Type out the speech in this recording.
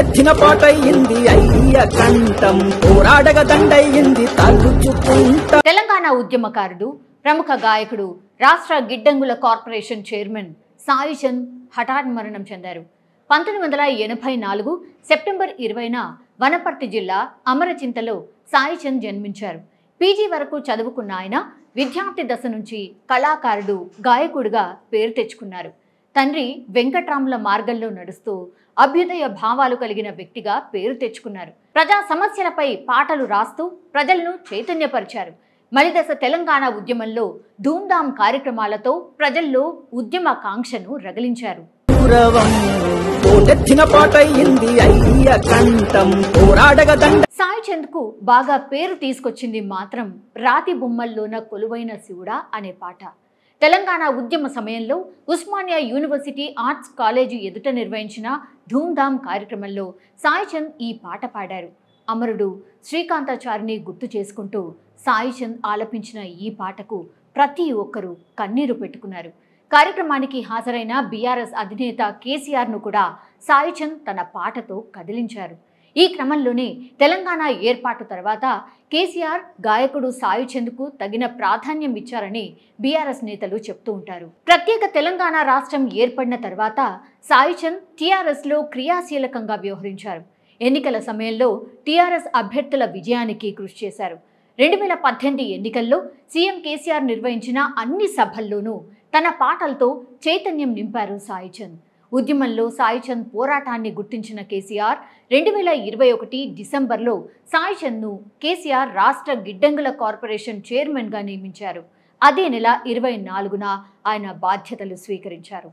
ఎత్తిన పాటయింది అయ్య కంఠం పోరాడగ దండయింది తలుచుకుంట తెలంగాణ ఉద్యమకారుడు ప్రముఖ గాయకుడు రాష్ట్ర గిడ్డంగుల కార్పొరేషన్ చైర్మన్ సాయిచంద్ హఠాత్ మరణం చెందారు పంతొమ్మిది వందల ఎనభై నాలుగు సెప్టెంబర్ ఇరవైన వనపర్తి జిల్లా అమరచింతలో సాయిచంద్ జన్మించారు పీజీ వరకు చదువుకున్న ఆయన విద్యార్థి దశ నుంచి కళాకారుడు గాయకుడిగా పేరు తెచ్చుకున్నారు తండ్రి వెంకట్రాముల మార్గంలో నడుస్తూ అభ్యుదయ భావాలు కలిగిన వ్యక్తిగా పేరు తెచ్చుకున్నారు ప్రజా సమస్యలపై పాటలు రాస్తూ ప్రజలను చైతన్యపరిచారు మలిదశ తెలంగాణ ఉద్యమంలో ధూమ్ధాం కార్యక్రమాలతో ప్రజల్లో ఉద్యమ కాంక్షను రగిలించారు సాయి చంద్ కు బాగా పేరు తీసుకొచ్చింది మాత్రం రాతి బొమ్మల్లోన కొలువైన శివుడా అనే పాట తెలంగాణ ఉద్యమ సమయంలో ఉస్మానియా యూనివర్సిటీ ఆర్ట్స్ కాలేజీ ఎదుట నిర్వహించిన ధూమ్ధామ్ కార్యక్రమంలో సాయిచంద్ ఈ పాట పాడారు అమరుడు శ్రీకాంతాచారిని గుర్తు చేసుకుంటూ సాయిచంద్ ఆలపించిన ఈ పాటకు ప్రతి ఒక్కరూ కన్నీరు పెట్టుకున్నారు కార్యక్రమానికి హాజరైన బీఆర్ఎస్ అధినేత కేసీఆర్ను కూడా సాయిచంద్ తన పాటతో కదిలించారు ఈ క్రమంలోనే తెలంగాణ ఏర్పాటు తర్వాత కేసీఆర్ గాయకుడు సాయి చందుకు తగిన ప్రాధాన్యం ఇచ్చారని బీఆర్ఎస్ నేతలు చెప్తూ ఉంటారు ప్రత్యేక తెలంగాణ రాష్ట్రం ఏర్పడిన తర్వాత సాయి చంద్ టీఆర్ఎస్లో క్రియాశీలకంగా వ్యవహరించారు ఎన్నికల సమయంలో టీఆర్ఎస్ అభ్యర్థుల విజయానికి కృషి చేశారు రెండు వేల పద్దెనిమిది ఎన్నికల్లో సీఎం కేసీఆర్ నిర్వహించిన అన్ని సభల్లోనూ తన పాటలతో చైతన్యం నింపారు సాయి చంద్ ఉద్యమంలో సాయిచంద్ పోరాటాన్ని గుర్తించిన కేసీఆర్ రెండు వేల ఇరవై ఒకటి డిసెంబర్లో సాయిచంద్ను కేసీఆర్ రాష్ట్ర గిడ్డంగుల కార్పొరేషన్ చైర్మన్గా నియమించారు అదే నెల ఇరవై నాలుగున ఆయన బాధ్యతలు స్వీకరించారు